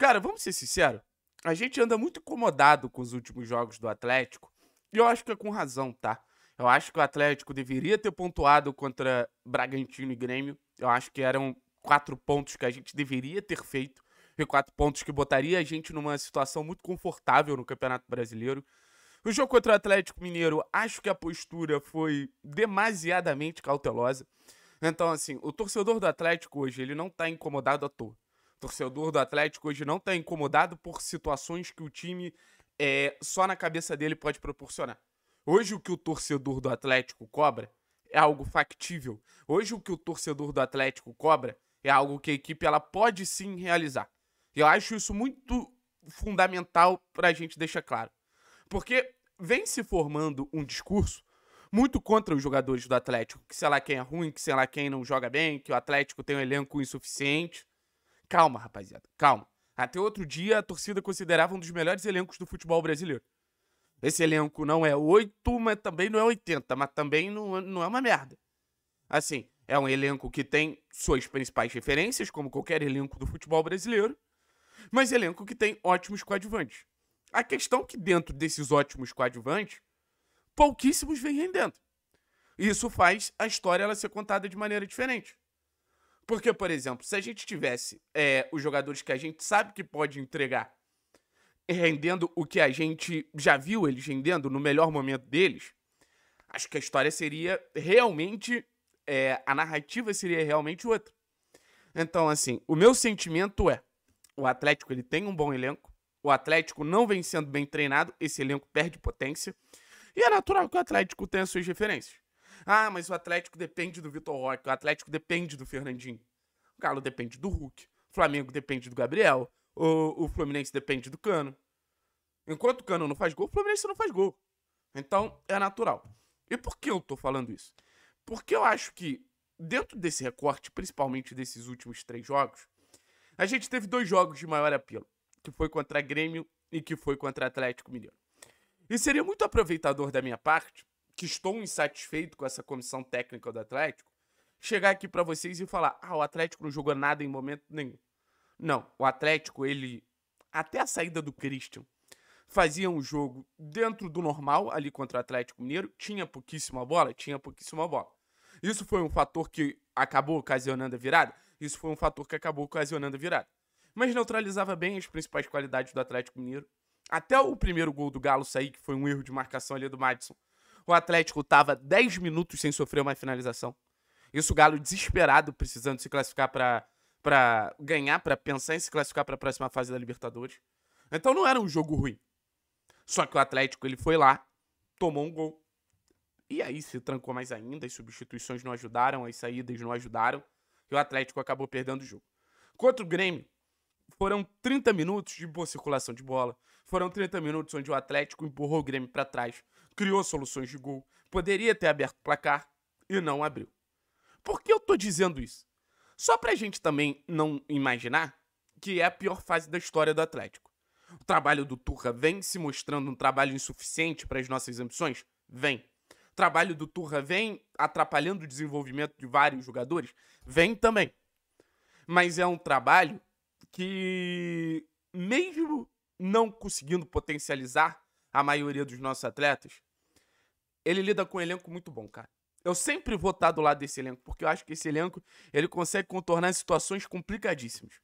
Cara, vamos ser sinceros. A gente anda muito incomodado com os últimos jogos do Atlético. E eu acho que é com razão, tá? Eu acho que o Atlético deveria ter pontuado contra Bragantino e Grêmio. Eu acho que eram quatro pontos que a gente deveria ter feito. E quatro pontos que botaria a gente numa situação muito confortável no Campeonato Brasileiro. O jogo contra o Atlético Mineiro, acho que a postura foi demasiadamente cautelosa. Então, assim, o torcedor do Atlético hoje, ele não tá incomodado à toa torcedor do Atlético hoje não está incomodado por situações que o time é, só na cabeça dele pode proporcionar. Hoje o que o torcedor do Atlético cobra é algo factível. Hoje o que o torcedor do Atlético cobra é algo que a equipe ela pode sim realizar. Eu acho isso muito fundamental para a gente deixar claro, porque vem se formando um discurso muito contra os jogadores do Atlético, que sei lá quem é ruim, que sei lá quem não joga bem, que o Atlético tem um elenco insuficiente. Calma, rapaziada, calma. Até outro dia, a torcida considerava um dos melhores elencos do futebol brasileiro. Esse elenco não é 8, mas também não é 80, mas também não, não é uma merda. Assim, é um elenco que tem suas principais referências, como qualquer elenco do futebol brasileiro, mas elenco que tem ótimos coadjuvantes. A questão é que dentro desses ótimos coadjuvantes, pouquíssimos vêm rendendo. Isso faz a história ela ser contada de maneira diferente. Porque, por exemplo, se a gente tivesse é, os jogadores que a gente sabe que pode entregar rendendo o que a gente já viu eles rendendo no melhor momento deles, acho que a história seria realmente. É, a narrativa seria realmente outra. Então, assim, o meu sentimento é: o Atlético ele tem um bom elenco, o Atlético não vem sendo bem treinado, esse elenco perde potência, e é natural que o Atlético tenha suas referências. Ah, mas o Atlético depende do Vitor Roque, o Atlético depende do Fernandinho. O Galo depende do Hulk, o Flamengo depende do Gabriel, o, o Fluminense depende do Cano. Enquanto o Cano não faz gol, o Fluminense não faz gol. Então, é natural. E por que eu tô falando isso? Porque eu acho que, dentro desse recorte, principalmente desses últimos três jogos, a gente teve dois jogos de maior apelo, que foi contra Grêmio e que foi contra Atlético Mineiro. E seria muito aproveitador da minha parte que estou insatisfeito com essa comissão técnica do Atlético, chegar aqui para vocês e falar: ah, o Atlético não jogou nada em momento nenhum. Não, o Atlético, ele, até a saída do Christian, fazia um jogo dentro do normal ali contra o Atlético Mineiro, tinha pouquíssima bola, tinha pouquíssima bola. Isso foi um fator que acabou ocasionando a virada? Isso foi um fator que acabou ocasionando a virada. Mas neutralizava bem as principais qualidades do Atlético Mineiro. Até o primeiro gol do Galo sair, que foi um erro de marcação ali do Madison, o Atlético estava 10 minutos sem sofrer uma finalização. Isso o Galo desesperado, precisando se classificar para ganhar, para pensar em se classificar para a próxima fase da Libertadores. Então não era um jogo ruim. Só que o Atlético ele foi lá, tomou um gol. E aí se trancou mais ainda, as substituições não ajudaram, as saídas não ajudaram, e o Atlético acabou perdendo o jogo. Contra o Grêmio, foram 30 minutos de boa circulação de bola. Foram 30 minutos onde o Atlético empurrou o Grêmio para trás criou soluções de gol, poderia ter aberto o placar e não abriu. Por que eu tô dizendo isso? Só pra gente também não imaginar que é a pior fase da história do Atlético. O trabalho do Turra vem se mostrando um trabalho insuficiente para as nossas ambições? Vem. O trabalho do Turra vem atrapalhando o desenvolvimento de vários jogadores? Vem também. Mas é um trabalho que, mesmo não conseguindo potencializar a maioria dos nossos atletas, ele lida com um elenco muito bom, cara. Eu sempre vou estar tá do lado desse elenco, porque eu acho que esse elenco ele consegue contornar situações complicadíssimas.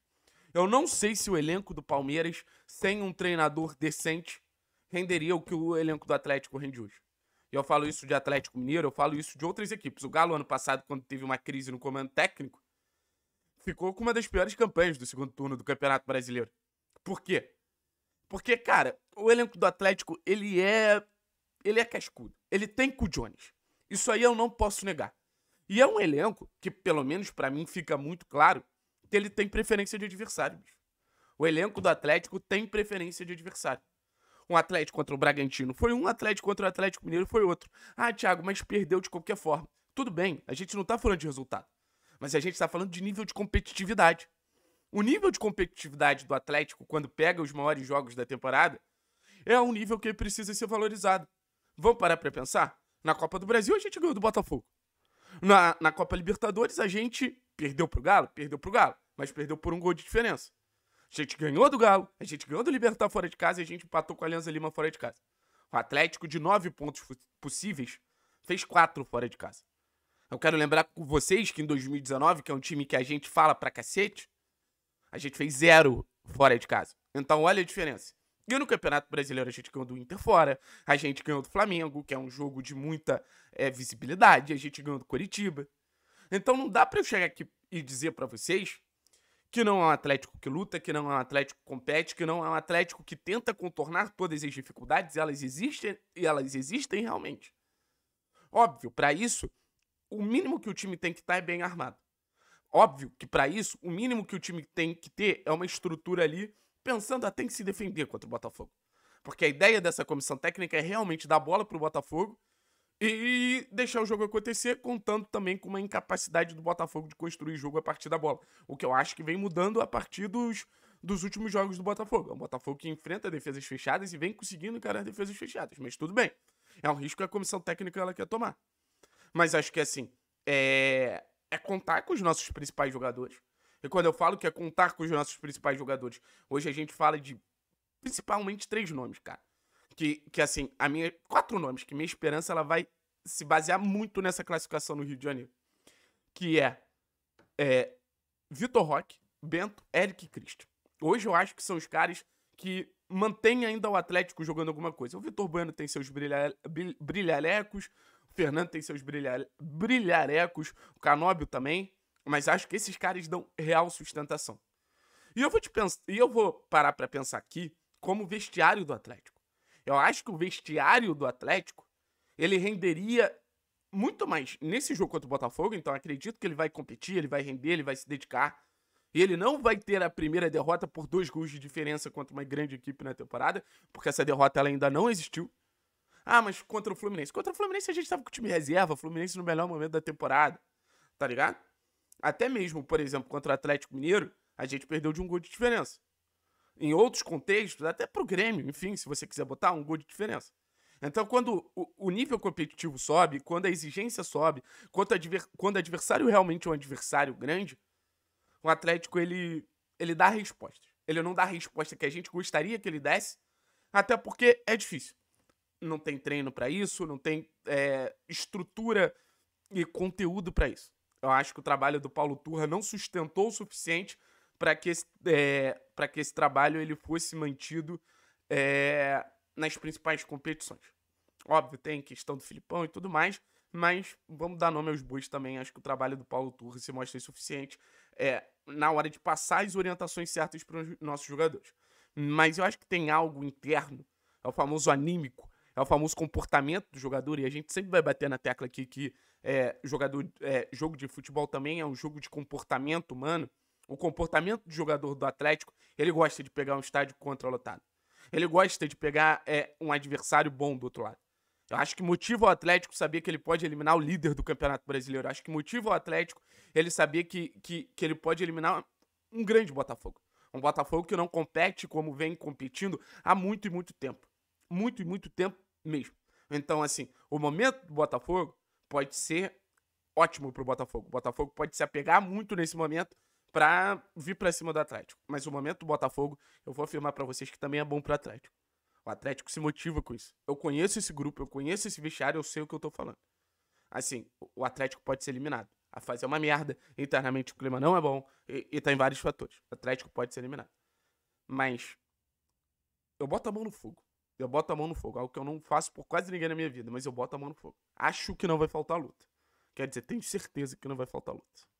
Eu não sei se o elenco do Palmeiras, sem um treinador decente, renderia o que o elenco do Atlético rende hoje. E eu falo isso de Atlético Mineiro, eu falo isso de outras equipes. O Galo, ano passado, quando teve uma crise no comando técnico, ficou com uma das piores campanhas do segundo turno do Campeonato Brasileiro. Por quê? Porque, cara, o elenco do Atlético, ele é. Ele é cascudo. Ele tem cujones. Isso aí eu não posso negar. E é um elenco que, pelo menos para mim, fica muito claro que ele tem preferência de adversário. Bicho. O elenco do Atlético tem preferência de adversário. Um Atlético contra o Bragantino foi um, Atlético contra o Atlético Mineiro foi outro. Ah, Thiago, mas perdeu de qualquer forma. Tudo bem, a gente não tá falando de resultado. Mas a gente tá falando de nível de competitividade. O nível de competitividade do Atlético quando pega os maiores jogos da temporada é um nível que precisa ser valorizado. Vamos parar para pensar? Na Copa do Brasil a gente ganhou do Botafogo. Na, na Copa Libertadores a gente perdeu pro Galo, perdeu pro Galo, mas perdeu por um gol de diferença. A gente ganhou do Galo, a gente ganhou do Libertar fora de casa e a gente empatou com a Alianza Lima fora de casa. O Atlético, de nove pontos possíveis, fez quatro fora de casa. Eu quero lembrar com vocês que em 2019, que é um time que a gente fala pra cacete, a gente fez zero fora de casa. Então, olha a diferença. E no Campeonato Brasileiro a gente ganhou do Inter fora, a gente ganhou do Flamengo, que é um jogo de muita é, visibilidade, a gente ganhou do Curitiba. Então não dá para eu chegar aqui e dizer para vocês que não é um Atlético que luta, que não é um Atlético que compete, que não é um Atlético que tenta contornar todas as dificuldades, elas existem e elas existem realmente. Óbvio, para isso, o mínimo que o time tem que estar tá é bem armado. Óbvio que para isso, o mínimo que o time tem que ter é uma estrutura ali pensando até em se defender contra o Botafogo. Porque a ideia dessa comissão técnica é realmente dar bola pro Botafogo e deixar o jogo acontecer, contando também com uma incapacidade do Botafogo de construir jogo a partir da bola. O que eu acho que vem mudando a partir dos, dos últimos jogos do Botafogo. É um Botafogo que enfrenta defesas fechadas e vem conseguindo encarar defesas fechadas, mas tudo bem. É um risco que a comissão técnica ela quer tomar. Mas acho que assim, é é contar com os nossos principais jogadores. E quando eu falo que é contar com os nossos principais jogadores, hoje a gente fala de principalmente três nomes, cara. Que, que assim, a minha. Quatro nomes, que minha esperança ela vai se basear muito nessa classificação no Rio de Janeiro. Que é, é Vitor Roque, Bento, Eric e Cristo. Hoje eu acho que são os caras que mantêm ainda o Atlético jogando alguma coisa. O Vitor Bueno tem seus brilha, brilhalecos, Fernando tem seus brilha... brilharecos, o Canóbio também, mas acho que esses caras dão real sustentação. E eu vou, te pensar, e eu vou parar para pensar aqui como vestiário do Atlético. Eu acho que o vestiário do Atlético ele renderia muito mais nesse jogo contra o Botafogo, então acredito que ele vai competir, ele vai render, ele vai se dedicar. E ele não vai ter a primeira derrota por dois gols de diferença contra uma grande equipe na temporada, porque essa derrota ela ainda não existiu. Ah, mas contra o Fluminense. Contra o Fluminense a gente tava com o time reserva, o Fluminense no melhor momento da temporada, tá ligado? Até mesmo, por exemplo, contra o Atlético Mineiro, a gente perdeu de um gol de diferença. Em outros contextos, até pro Grêmio, enfim, se você quiser botar um gol de diferença. Então, quando o, nível competitivo sobe, quando a exigência sobe, quando, o quando adversário realmente é um adversário grande, o Atlético ele, ele dá respostas. Ele não dá a resposta que a gente gostaria que ele desse, até porque é difícil não tem treino para isso, não tem é, estrutura e conteúdo para isso. Eu acho que o trabalho do Paulo Turra não sustentou o suficiente para que, esse, é, que esse trabalho ele fosse mantido é, nas principais competições. Óbvio, tem questão do Filipão e tudo mais, mas vamos dar nome aos bois também. Acho que o trabalho do Paulo Turra se mostra insuficiente é, na hora de passar as orientações certas para os nossos jogadores. Mas eu acho que tem algo interno, é o famoso anímico, é o famoso comportamento do jogador, e a gente sempre vai bater na tecla aqui que é, jogador, é, jogo de futebol também é um jogo de comportamento humano. O comportamento do jogador do Atlético, ele gosta de pegar um estádio contralotado. Ele gosta de pegar é, um adversário bom do outro lado. Eu acho que motiva o Atlético saber que ele pode eliminar o líder do Campeonato Brasileiro. Eu acho que motiva o Atlético ele saber que, que, que ele pode eliminar um grande Botafogo. Um Botafogo que não compete como vem competindo há muito e muito tempo. Muito e muito tempo mesmo. Então, assim, o momento do Botafogo pode ser ótimo pro Botafogo. O Botafogo pode se apegar muito nesse momento para vir para cima do Atlético. Mas o momento do Botafogo, eu vou afirmar para vocês que também é bom pro Atlético. O Atlético se motiva com isso. Eu conheço esse grupo, eu conheço esse vestiário, eu sei o que eu tô falando. Assim, o Atlético pode ser eliminado. A fase é uma merda, internamente o clima não é bom e, e tá em vários fatores. O Atlético pode ser eliminado. Mas eu boto a mão no fogo. Eu boto a mão no fogo, algo que eu não faço por quase ninguém na minha vida, mas eu boto a mão no fogo. Acho que não vai faltar luta. Quer dizer, tenho certeza que não vai faltar luta.